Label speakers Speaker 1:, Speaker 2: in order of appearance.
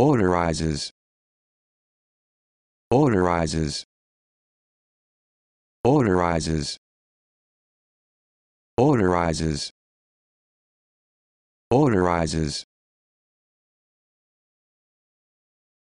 Speaker 1: odorizes odorizes odorizes odorizes odorizes